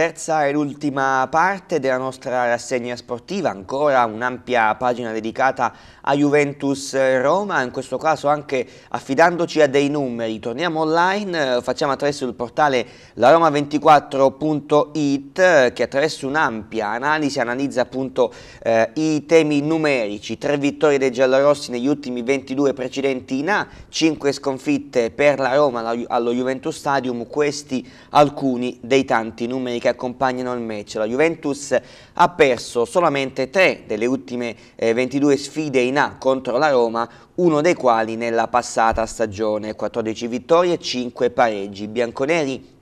Terza e l'ultima parte della nostra rassegna sportiva, ancora un'ampia pagina dedicata a Juventus Roma, in questo caso anche affidandoci a dei numeri. Torniamo online, facciamo attraverso il portale laroma24.it che attraverso un'ampia analisi analizza appunto eh, i temi numerici. Tre vittorie dei giallorossi negli ultimi 22 precedenti in A, 5 sconfitte per la Roma allo Juventus Stadium, questi alcuni dei tanti numeri che accompagnano il match. La Juventus ha perso solamente tre delle ultime 22 eh, sfide in A contro la Roma, uno dei quali nella passata stagione, 14 vittorie e 5 pareggi. I bianconeri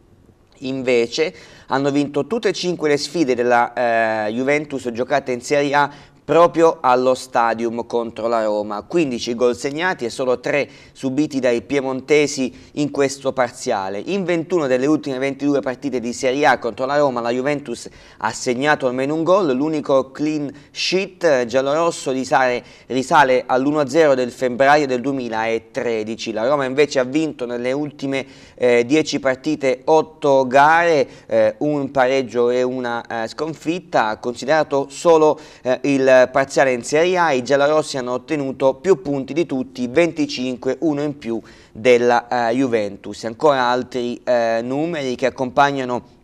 invece hanno vinto tutte e cinque le sfide della eh, Juventus giocate in Serie A proprio allo stadium contro la Roma. 15 gol segnati e solo 3 subiti dai piemontesi in questo parziale. In 21 delle ultime 22 partite di Serie A contro la Roma la Juventus ha segnato almeno un gol, l'unico clean sheet giallorosso risale, risale all'1-0 del febbraio del 2013. La Roma invece ha vinto nelle ultime eh, 10 partite 8 gare, eh, un pareggio e una eh, sconfitta, ha considerato solo eh, il eh, parziale in Serie A i giallorossi hanno ottenuto più punti di tutti, 25, uno in più della eh, Juventus. Ancora altri eh, numeri che accompagnano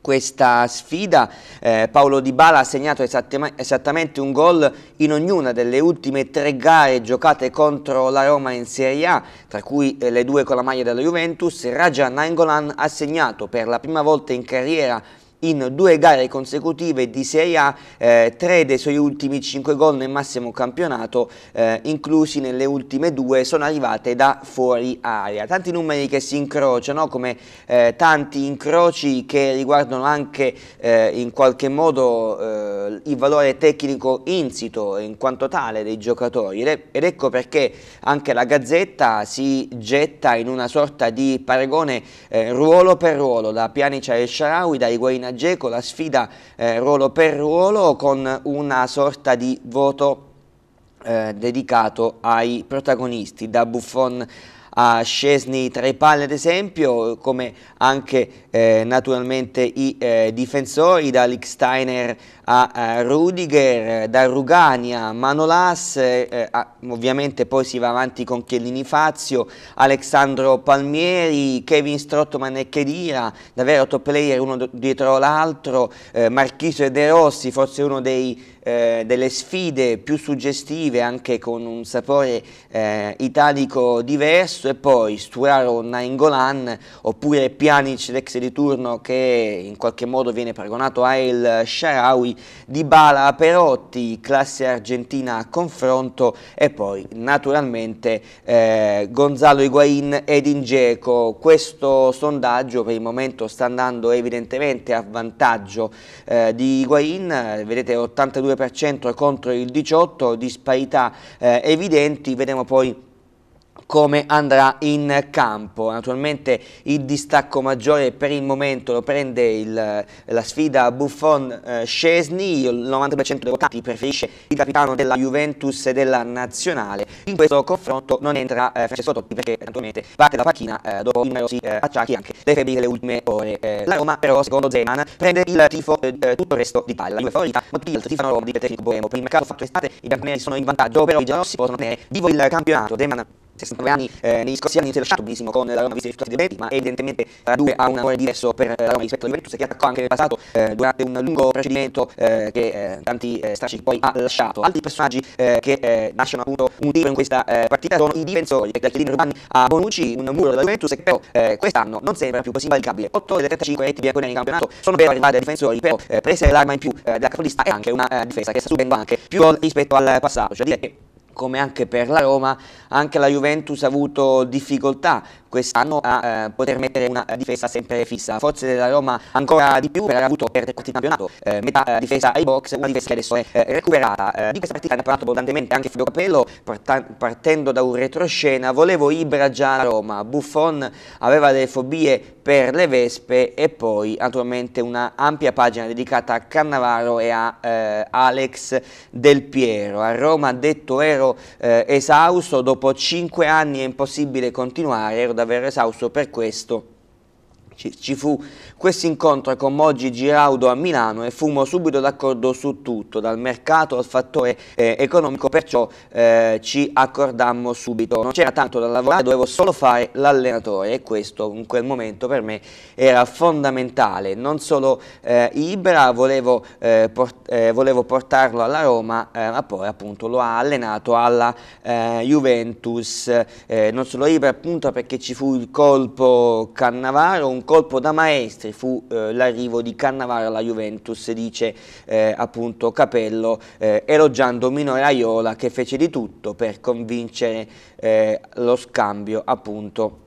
questa sfida. Eh, Paolo Di Bala ha segnato esattamente un gol in ognuna delle ultime tre gare giocate contro la Roma in Serie A, tra cui eh, le due con la maglia della Juventus. Raja Nangolan ha segnato per la prima volta in carriera in due gare consecutive di Serie A, eh, tre dei suoi ultimi cinque gol nel massimo campionato, eh, inclusi nelle ultime due, sono arrivate da fuori area. Tanti numeri che si incrociano, come eh, tanti incroci che riguardano anche eh, in qualche modo eh, il valore tecnico insito in quanto tale dei giocatori ed ecco perché anche la Gazzetta si getta in una sorta di paragone eh, ruolo per ruolo da Pianicia e Sharawi, da Higuain Geco, la sfida eh, ruolo per ruolo con una sorta di voto eh, dedicato ai protagonisti, da Buffon a Scesni tra i pali ad esempio, come anche eh, naturalmente i eh, difensori, da Licksteiner a, a Rudiger, da Rugania a Manolas, eh, eh, a, ovviamente poi si va avanti con Chiellini Fazio, Alessandro Palmieri, Kevin Strottman e Chedira, davvero top player uno dietro l'altro, eh, Marchiso e De Rossi, forse uno dei eh, delle sfide più suggestive anche con un sapore eh, italico diverso e poi Sturaro Nainggolan oppure Pjanic l'ex di turno che in qualche modo viene paragonato a El Sharawi, Dybala Perotti, classe argentina a confronto e poi naturalmente eh, Gonzalo Higuain ed Ingeco. Questo sondaggio per il momento sta andando evidentemente a vantaggio eh, di Higuain, vedete 82% 22% contro il 18%, disparità eh, evidenti, vedremo poi come andrà in campo. Naturalmente il distacco maggiore per il momento lo prende il, la sfida Buffon-Scesni, eh, il 90% dei votanti preferisce il capitano della Juventus e della Nazionale. In questo confronto non entra eh, Francesco Totti perché naturalmente parte dalla panchina eh, dopo numerosi eh, acciacchi anche dei febbi delle ultime ore. Eh, la Roma però secondo Zeman prende il tifo eh, eh tutto il resto d'Italia. La Juve favorita, molti altri tifano Roma di Tecnico Boemo. Per il mercato fatto estate i bianconeri sono in vantaggio, però i giallorossi possono tenere vivo il campionato. Zeman 69 anni eh, negli scorsi anni si è lasciato benissimo con la Roma visto i risultati dei Verdi, ma evidentemente la 2 ha un amore diverso per la Roma rispetto alla Juventus che attaccò anche nel passato eh, durante un lungo procedimento eh, che eh, tanti eh, stracci poi ha lasciato. Altri personaggi eh, che lasciano appunto un tiro in questa partita sono i difensori, dal Chiedino Urbani a Bonucci, un muro della Juventus che però quest'anno non sembra più così valicabile. 8 delle 35 reti bianconeri in campionato sono vero arrivati ai difensori, però presa l'Arma in più della capolista è anche una difesa che sta subendo anche più gol rispetto al passato, cioè dire che come anche per la Roma, anche la Juventus ha avuto difficoltà quest'anno a eh, poter mettere una difesa sempre fissa. Forse della Roma ancora di più per aver avuto per tre quarti campionato, eh, metà difesa ai box, una difesa che adesso è eh, recuperata. Eh, di questa partita ne ha parlato abbondantemente anche Fabio Capello, partendo da un retroscena, volevo Ibra già a Roma, Buffon aveva delle fobie per le Vespe e poi naturalmente una ampia pagina dedicata a Cannavaro e a eh, Alex Del Piero. A Roma ha detto ero eh, esausto, dopo 5 anni è impossibile continuare, ero ad aver esausto per questo ci, ci fu questo incontro con Moggi Giraudo a Milano e fummo subito d'accordo su tutto, dal mercato al fattore eh, economico, perciò eh, ci accordammo subito. Non c'era tanto da lavorare, dovevo solo fare l'allenatore e questo in quel momento per me era fondamentale. Non solo eh, Ibra, volevo, eh, port eh, volevo, portarlo alla Roma, eh, ma poi appunto lo ha allenato alla Juventus. non solo Ibra appunto perché ci fu il colpo Cannavaro, un colpo da maestri fu eh, l'arrivo di Cannavaro alla Juventus, dice eh, appunto Capello, eh, elogiando Minore Aiola che fece di tutto per convincere eh, lo scambio appunto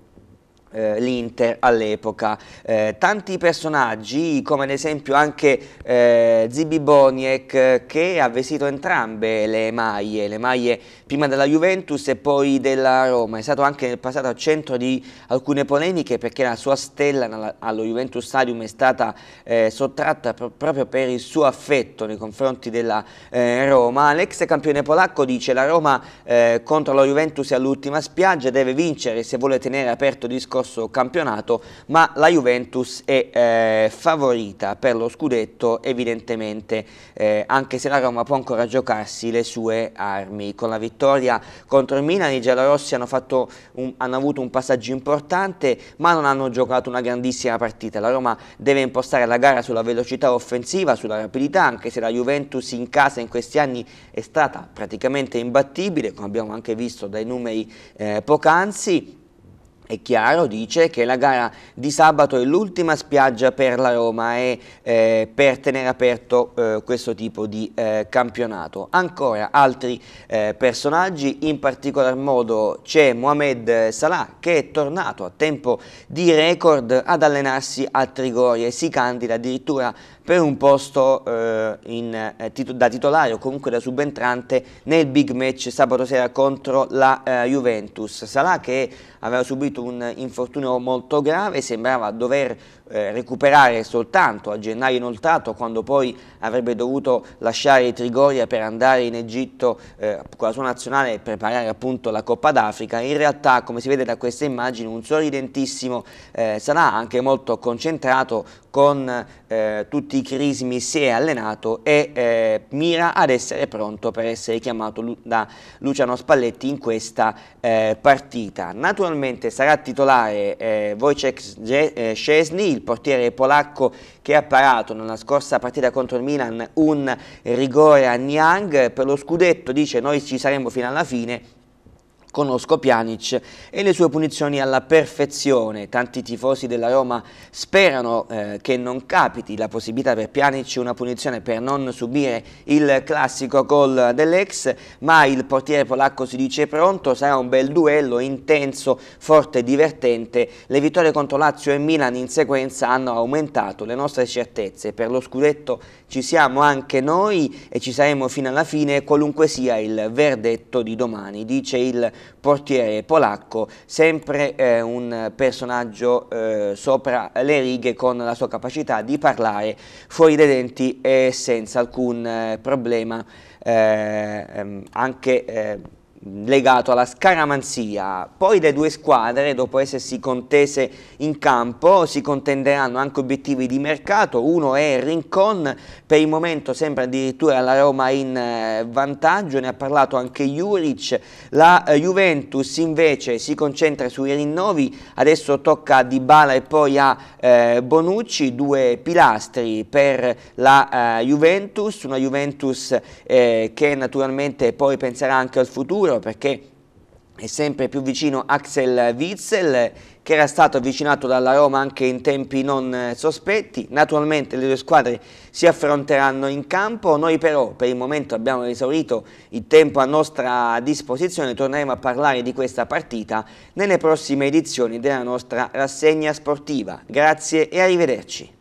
eh, l'Inter all'epoca. Eh, tanti personaggi, come ad esempio anche eh, Zibi Boniek, che ha vestito entrambe le maglie, le maglie prima della Juventus e poi della Roma. È stato anche nel passato al centro di alcune polemiche perché la sua stella allo Juventus Stadium è stata eh, sottratta pro proprio per il suo affetto nei confronti della eh, Roma. L'ex campione polacco dice la Roma eh, contro la Juventus è all'ultima spiaggia, deve vincere se vuole tenere aperto discorso scorso campionato, ma la Juventus è eh, favorita per lo scudetto evidentemente, eh, anche se la Roma può ancora giocarsi le sue armi. Con la vittoria contro il Milan i giallorossi hanno, fatto un, hanno avuto un passaggio importante, ma non hanno giocato una grandissima partita. La Roma deve impostare la gara sulla velocità offensiva, sulla rapidità, anche se la Juventus in casa in questi anni è stata praticamente imbattibile, come abbiamo anche visto dai numeri eh, poc'anzi, è chiaro, dice che la gara di sabato è l'ultima spiaggia per la Roma e eh, per tenere aperto eh, questo tipo di eh, campionato. Ancora altri eh, personaggi, in particolar modo c'è Mohamed Salah che è tornato a tempo di record ad allenarsi a Trigoria e si candida addirittura per un posto eh, in, eh, tito da titolare o comunque da subentrante nel big match sabato sera contro la eh, Juventus. Salah che aveva subito un infortunio molto grave, sembrava dover eh, recuperare soltanto a gennaio inoltrato quando poi avrebbe dovuto lasciare Trigoria per andare in Egitto eh, con la sua nazionale e preparare appunto la Coppa d'Africa in realtà come si vede da queste immagini un sorridentissimo eh, Salah anche molto concentrato con eh, tutti i crismi si è allenato e eh, mira ad essere pronto per essere chiamato da Luciano Spalletti in questa eh, partita naturalmente sarà titolare Wojciech Szczesny il portiere polacco che ha parato nella scorsa partita contro il Milan un rigore a Niang per lo scudetto dice noi ci saremmo fino alla fine Conosco Pjanic e le sue punizioni alla perfezione. Tanti tifosi della Roma sperano eh, che non capiti la possibilità per Pjanic una punizione per non subire il classico gol dell'ex, ma il portiere polacco si dice pronto, sarà un bel duello intenso, forte e divertente. Le vittorie contro Lazio e Milan in sequenza hanno aumentato le nostre certezze. Per lo scudetto ci siamo anche noi e ci saremo fino alla fine, qualunque sia il verdetto di domani, dice il portiere polacco, sempre eh, un personaggio eh, sopra le righe con la sua capacità di parlare fuori dai denti e senza alcun eh, problema eh, ehm, anche eh, legato alla scaramanzia. Poi le due squadre, dopo essersi contese in campo, si contenderanno anche obiettivi di mercato. Uno è Rincon, per il momento sembra addirittura la Roma in eh, vantaggio, ne ha parlato anche Juric. La eh, Juventus invece si concentra sui rinnovi, adesso tocca a Dybala e poi a eh, Bonucci, due pilastri per la eh, Juventus, una Juventus eh, che naturalmente poi penserà anche al futuro sicuro perché è sempre più vicino Axel Witzel che era stato avvicinato dalla Roma anche in tempi non eh, sospetti. Naturalmente le due squadre si affronteranno in campo, noi però per il momento abbiamo esaurito il tempo a nostra disposizione, torneremo a parlare di questa partita nelle prossime edizioni della nostra rassegna sportiva. Grazie e arrivederci.